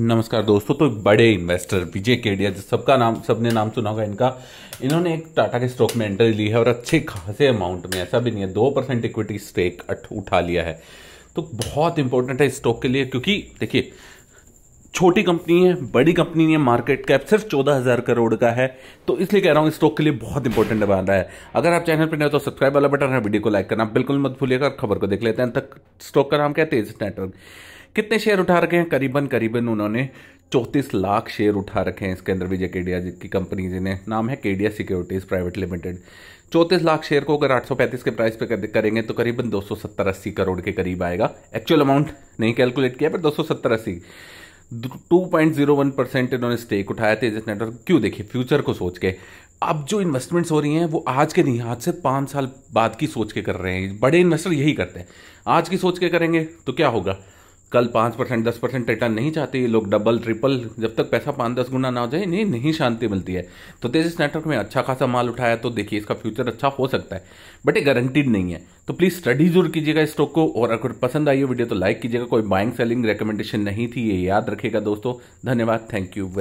नमस्कार दोस्तों तो बड़े इन्वेस्टर विजय केडिया सबका नाम सबने नाम सुना होगा इनका इन्होंने एक टाटा के स्टॉक में एंट्री ली है और अच्छे खासे अमाउंट में ऐसा भी नहीं है दो परसेंट इक्विटी स्टेक उठा लिया है तो बहुत इंपॉर्टेंट है इस स्टॉक के लिए क्योंकि देखिए छोटी कंपनी है बड़ी कंपनी नहीं है मार्केट कैप सिर्फ चौदह हज़ार करोड़ का है तो इसलिए कह रहा इस स्टॉक के लिए बहुत इंपॉर्टेंट बन रहा है अगर आप चैनल पर नए हो तो सब्सक्राइब वाला बटन है वीडियो को लाइक करना बिल्कुल मत भूलिएगा खबर को देख लेते हैं तक स्टॉक का नाम क्या है तेज नेटवर्क कितने शेयर उठा रखे हैं करीबन करीबन उन्होंने चौंतीस लाख शेयर उठा रखे हैं इसके अंदर विजय केडिया की कंपनी जिन्हें नाम है केडिया सिक्योरिटीज़ प्राइवेट लिमिटेड चौंतीस लाख शेयर को अगर 835 के प्राइस पे करेंगे तो करीबन दो सौ करोड़ के करीब आएगा एक्चुअल अमाउंट नहीं कैलकुलेट किया पर दो सौ परसेंट इन्होंने स्टेक उठाया तेजस नेटवर्क क्यों देखिए फ्यूचर को सोच के अब जो इन्वेस्टमेंट्स हो रही हैं वो आज के नहीं आज से पाँच साल बाद की सोच के कर रहे हैं बड़े इन्वेस्टर यही करते हैं आज की सोच के करेंगे तो क्या होगा कल पाँच परसेंट दस परसेंट रिटर्न नहीं चाहते लोग डबल ट्रिपल जब तक पैसा पाँच दस गुना ना हो जाए नहीं नहीं शांति मिलती है तो तेजस नेटवर्क में अच्छा खासा माल उठाया तो देखिए इसका फ्यूचर अच्छा हो सकता है बट ये गारंटीड नहीं है तो प्लीज़ स्टडी जरूर कीजिएगा इस स्टॉक को और अगर पसंद आई वीडियो तो लाइक कीजिएगा कोई बाइंग सेलिंग रिकमेंडेशन नहीं थी ये याद रखेगा दोस्तों धन्यवाद थैंक यू